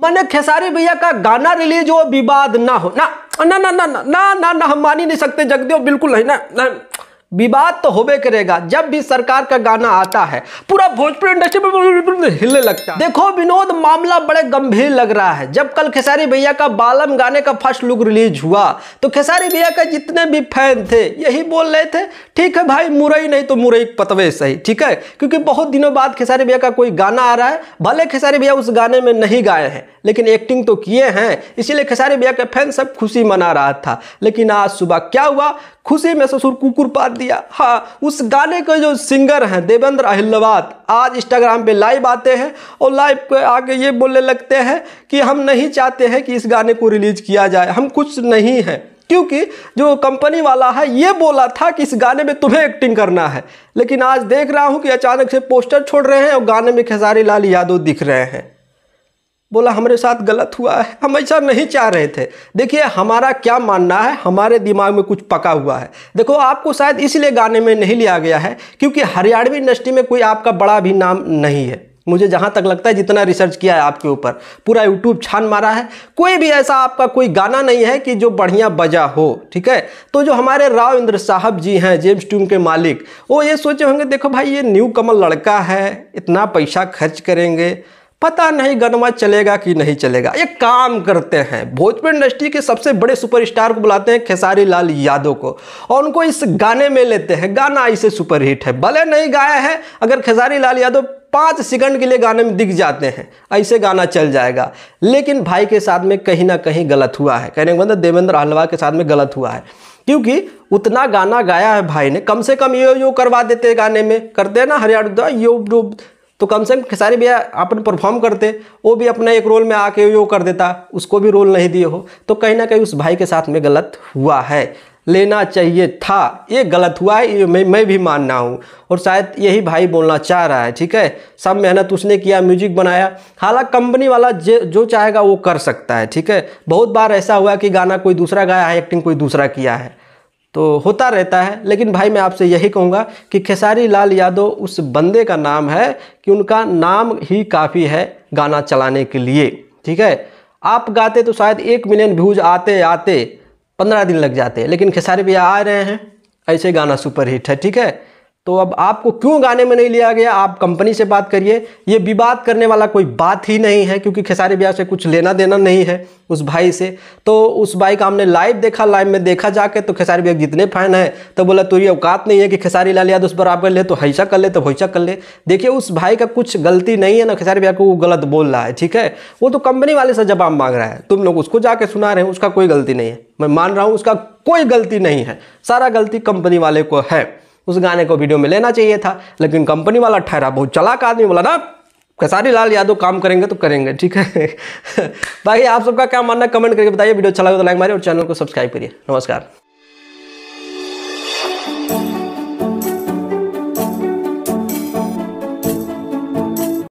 मैंने खेसारी भैया का गाना रिलीज हो विवाद ना हो ना ना ना ना ना ना ना हम मान ही नहीं सकते जगदेव बिल्कुल है ना, ना विवाद तो होबे करेगा जब भी सरकार का गाना आता है पूरा भोजपुरी इंडस्ट्री में हिलने लगता है देखो विनोद मामला बड़े गंभीर लग रहा है जब कल खेसारी भैया का बालम गाने का फर्स्ट लुक रिलीज हुआ तो खेसारी भैया के जितने भी फैन थे यही बोल रहे थे ठीक है भाई मुरई नहीं तो मुरई पतवे सही ठीक है क्योंकि बहुत दिनों बाद खेसारी भैया का कोई गाना आ रहा है भले खेसारी भैया उस गाने में नहीं गाए हैं लेकिन एक्टिंग तो किए हैं इसीलिए खेसारी भैया के फैन सब खुशी मना रहा था लेकिन आज सुबह क्या हुआ खुशी में ससुर कुकुर पार दिया हाँ उस गाने के जो सिंगर हैं देवेंद्र अहिल्लवाद आज इंस्टाग्राम पे लाइव आते हैं और लाइव के आगे ये बोलने लगते हैं कि हम नहीं चाहते हैं कि इस गाने को रिलीज़ किया जाए हम कुछ नहीं हैं क्योंकि जो कंपनी वाला है ये बोला था कि इस गाने में तुम्हें एक्टिंग करना है लेकिन आज देख रहा हूँ कि अचानक से पोस्टर छोड़ रहे हैं और गाने में खेसारी लाल यादव दिख रहे हैं बोला हमारे साथ गलत हुआ है हम ऐसा नहीं चाह रहे थे देखिए हमारा क्या मानना है हमारे दिमाग में कुछ पका हुआ है देखो आपको शायद इसलिए गाने में नहीं लिया गया है क्योंकि हरियाणवी इंडस्ट्री में कोई आपका बड़ा भी नाम नहीं है मुझे जहाँ तक लगता है जितना रिसर्च किया है आपके ऊपर पूरा यूट्यूब छान मारा है कोई भी ऐसा आपका कोई गाना नहीं है कि जो बढ़िया बजा हो ठीक है तो जो हमारे राव इंद्र साहब जी हैं जेम्स ट्यूम के मालिक वो ये सोचे होंगे देखो भाई ये न्यू कमल लड़का है इतना पैसा खर्च करेंगे पता नहीं गनवा चलेगा कि नहीं चलेगा ये काम करते हैं भोजपुर इंडस्ट्री के सबसे बड़े सुपरस्टार को बुलाते हैं खेसारी लाल यादव को और उनको इस गाने में लेते हैं गाना इसे सुपरहिट है भले नहीं गाया है अगर खेसारी लाल यादव पाँच सेकंड के लिए गाने में दिख जाते हैं ऐसे गाना चल जाएगा लेकिन भाई के साथ में कहीं ना कहीं गलत हुआ है कहने का मतलब देवेंद्र हलवा के साथ में गलत हुआ है क्योंकि उतना गाना गाया है भाई ने कम से कम यो यो करवा देते गाने में करते हैं ना हरियाणा यो डूब तो कम से कम खेसारी भैया अपन परफॉर्म करते वो भी अपना एक रोल में आके यो कर देता उसको भी रोल नहीं दिए हो तो कहीं ना कहीं उस भाई के साथ में गलत हुआ है लेना चाहिए था ये गलत हुआ है ये मैं मैं भी मानना हूँ और शायद यही भाई बोलना चाह रहा है ठीक है सब मेहनत उसने किया म्यूजिक बनाया हालांकि कंपनी वाला जो जो चाहेगा वो कर सकता है ठीक है बहुत बार ऐसा हुआ कि गाना कोई दूसरा गाया है एक्टिंग कोई दूसरा किया है तो होता रहता है लेकिन भाई मैं आपसे यही कहूँगा कि खेसारी लाल यादव उस बंदे का नाम है कि उनका नाम ही काफ़ी है गाना चलाने के लिए ठीक है आप गाते तो शायद एक मिलियन व्यूज आते आते पंद्रह दिन लग जाते लेकिन खेसारी भैया आ रहे हैं ऐसे गाना सुपरहिट है ठीक है तो अब आपको क्यों गाने में नहीं लिया गया आप कंपनी से बात करिए ये विवाद करने वाला कोई बात ही नहीं है क्योंकि खेसारी ब्याह से कुछ लेना देना नहीं है उस भाई से तो उस भाई का हमने लाइव देखा लाइव में देखा जाके तो खेसारी ब्याह जितने फैन है तो बोला तो ये औकात नहीं है कि खेसारी लाल यादव उस पर आप कर ले तो हैसा कर ले तो वैसा कर ले देखिए उस भाई का कुछ गलती नहीं है ना खेसारी ब्याह को वो गलत बोल रहा है ठीक है वो तो कंपनी वाले से जवाब मांग रहा है तुम लोग उसको जाके सुना रहे हैं उसका कोई गलती नहीं है मैं मान रहा हूँ उसका कोई गलती नहीं है सारा गलती कंपनी वाले को है उस गाने को वीडियो में लेना चाहिए था लेकिन कंपनी वाला ठहरा बहुत चलाक आदमी बोला ना कसारी लाल यादव काम करेंगे तो करेंगे ठीक है बाकी आप सबका क्या मानना कमेंट करके बताइए वीडियो अच्छा लगे तो लाइक मारिए और चैनल को सब्सक्राइब करिए नमस्कार